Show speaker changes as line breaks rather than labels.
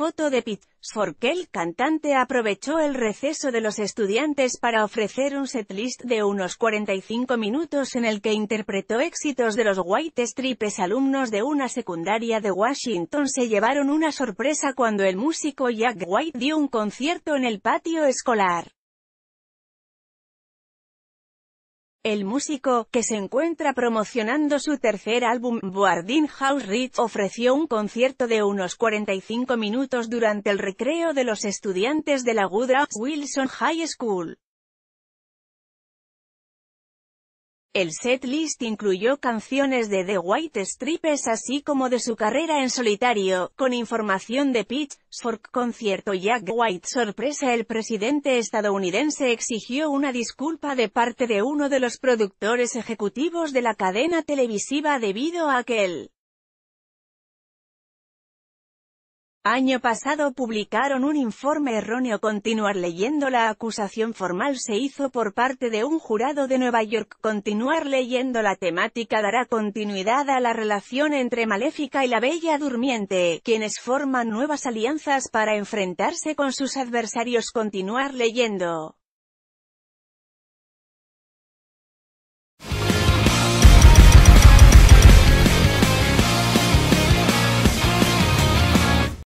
foto de Pete Sforkel, cantante aprovechó el receso de los estudiantes para ofrecer un setlist de unos 45 minutos en el que interpretó éxitos de los White Stripes. Alumnos de una secundaria de Washington se llevaron una sorpresa cuando el músico Jack White dio un concierto en el patio escolar. El músico, que se encuentra promocionando su tercer álbum, Boarding House Ritz, ofreció un concierto de unos 45 minutos durante el recreo de los estudiantes de la Woodrow Wilson High School. El setlist incluyó canciones de The White Stripes así como de su carrera en solitario, con información de Pitch, Pitchfork concierto Jack White sorpresa el presidente estadounidense exigió una disculpa de parte de uno de los productores ejecutivos de la cadena televisiva debido a que el Año pasado publicaron un informe erróneo continuar leyendo La acusación formal se hizo por parte de un jurado de Nueva York. Continuar leyendo la temática dará continuidad a la relación entre Maléfica y la Bella Durmiente, quienes forman nuevas alianzas para enfrentarse con sus adversarios. Continuar leyendo.